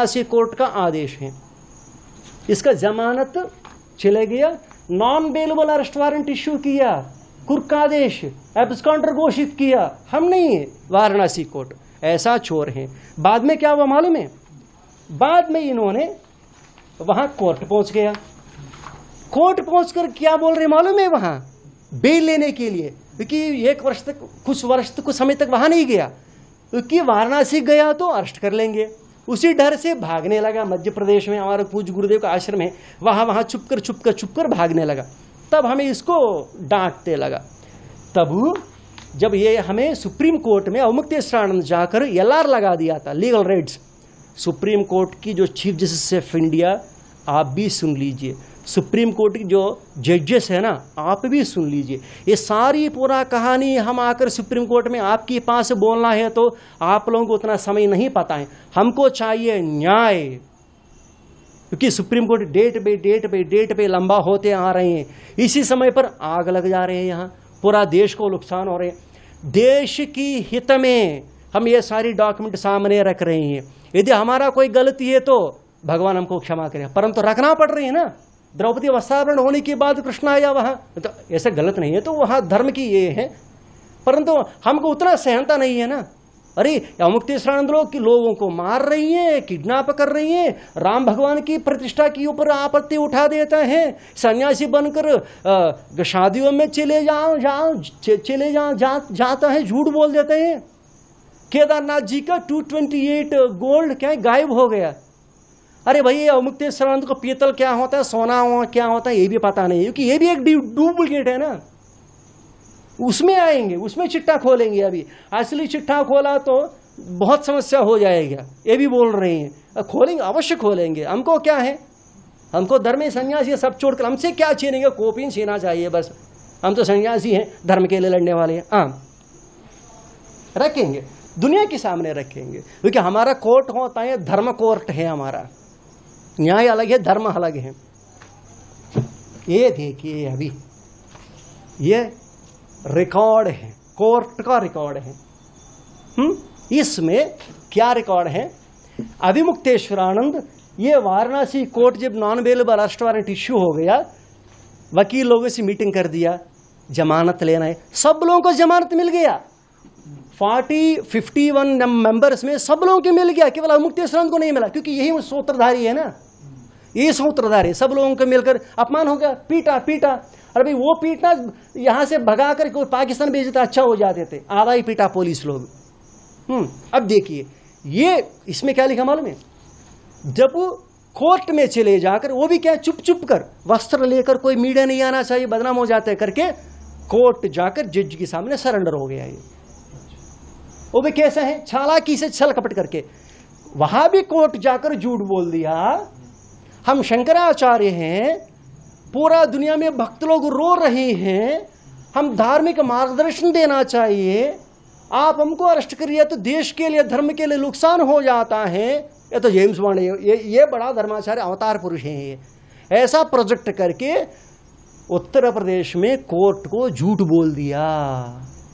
Varanasi court का आदेश है इसका जमानत चले गया non bailable arrest warrant issue किया कुर्क आदेश एब्सकाउंटर घोषित किया हम नहीं है वाराणसी कोर्ट ऐसा चोर है बाद में क्या हुआ मालूम है बाद में इन्होंने वहां कोर्ट पहुंच गया कोर्ट पहुंचकर क्या बोल रहे मालूम है वहां बेल लेने के लिए क्योंकि एक वर्ष तक कुछ वर्ष तक कुछ समय तक वहां नहीं गया क्योंकि वाराणसी गया तो अरेस्ट कर लेंगे उसी डर से भागने लगा मध्य प्रदेश में हमारे पूज गुरुदेव का आश्रम है वहाँ वहाँ छुपकर छुपकर छुपकर भागने लगा तब हमें इसको डांटते लगा तब जब ये हमें सुप्रीम कोर्ट में अवमुक्तेश्वरानंद जाकर एल लगा दिया था लीगल राइट्स सुप्रीम कोर्ट की जो चीफ जस्टिस ऑफ इंडिया आप भी सुन लीजिए सुप्रीम कोर्ट के जो जजेस है ना आप भी सुन लीजिए ये सारी पूरा कहानी हम आकर सुप्रीम कोर्ट में आपके पास बोलना है तो आप लोगों को उतना समय नहीं पता है हमको चाहिए न्याय क्योंकि सुप्रीम कोर्ट डेट पे डेट पे डेट पे लंबा होते आ रहे हैं इसी समय पर आग लग जा रहे हैं यहाँ पूरा देश को नुकसान हो रहे हैं देश की हित में हम ये सारी डॉक्यूमेंट सामने रख रहे हैं यदि हमारा कोई गलती है तो भगवान हमको क्षमा करे परम तो रखना पड़ रही है ना द्रौपदी वस्त्रावरण होने के बाद कृष्ण आया वहाँ तो ऐसे गलत नहीं है तो वहाँ धर्म की ये है परंतु हमको उतना सहनता नहीं है ना अरे अमुक्ति तीसरानंद लोग कि लोगों को मार रही है किडनैप कर रही है राम भगवान की प्रतिष्ठा के ऊपर आपत्ति उठा देता है सन्यासी बनकर शादियों में चले जाओ जाओ चले जाओ जा, जाता है झूठ बोल देते हैं केदारनाथ जी का 228 गोल्ड क्या गायब हो गया अरे भाई अमुक्तेश्वरानंद को पीतल क्या होता है सोना हो, क्या होता है ये भी पता नहीं क्योंकि ये भी एक डुप्लीकेट है ना उसमें आएंगे उसमें चिट्ठा खोलेंगे अभी असली चिट्ठा खोला तो बहुत समस्या हो जाएगा ये भी बोल रहे हैं खोलेंगे अवश्य खोलेंगे हमको क्या है हमको धर्म संन्यास ये सब छोड़कर हमसे क्या छीनेंगे कॉपी छीना चाहिए बस हम तो सन्यासी हैं धर्म के लिए लड़ने वाले हैं हाँ रखेंगे दुनिया के सामने रखेंगे क्योंकि हमारा कोर्ट होता है धर्म कोर्ट है हमारा न्याय अलग है धर्म अलग है ये देखिए अभी ये रिकॉर्ड है कोर्ट का रिकॉर्ड है हम्म, इसमें क्या रिकॉर्ड है अभिमुक्तेश्वर आनंद ये वाराणसी कोर्ट जब non available arrest warrant issue हो गया वकील लोगों से मीटिंग कर दिया जमानत लेना है सब लोगों को जमानत मिल गया फोर्टी फिफ्टी वन मेंबर्स में सब लोगों के मिल गया केवल मुक्तेश्वरन को नहीं मिला क्योंकि यही सूत्रधारी है ना ये सूत्रधारी सब लोगों को मिलकर अपमान हो गया पीटा पीटा अरे भाई वो पीटना यहाँ से भगा कर कोई पाकिस्तान भेजते तो अच्छा हो जाते थे आधा ही पीटा पुलिस लोग हम्म, अब देखिए ये इसमें क्या लिखा मालूम है जब वो कोर्ट में चले जाकर वो भी क्या चुप चुप कर वस्त्र लेकर कोई मीडिया नहीं आना चाहिए बदनाम हो जाता है करके कोर्ट जाकर जज के सामने सरेंडर हो गया ये वो भी कैसे हैं चालाकी से छल कपट करके वहां भी कोर्ट जाकर झूठ बोल दिया हम शंकराचार्य हैं पूरा दुनिया में भक्त लोग रो रहे हैं हम धार्मिक मार्गदर्शन देना चाहिए आप हमको अरेस्ट करिए तो देश के लिए धर्म के लिए नुकसान हो जाता है ये तो जेम्स वाणी ये ये बड़ा धर्माचार्य अवतार पुरुष है ये ऐसा प्रोजेक्ट करके उत्तर प्रदेश में कोर्ट को झूठ बोल दिया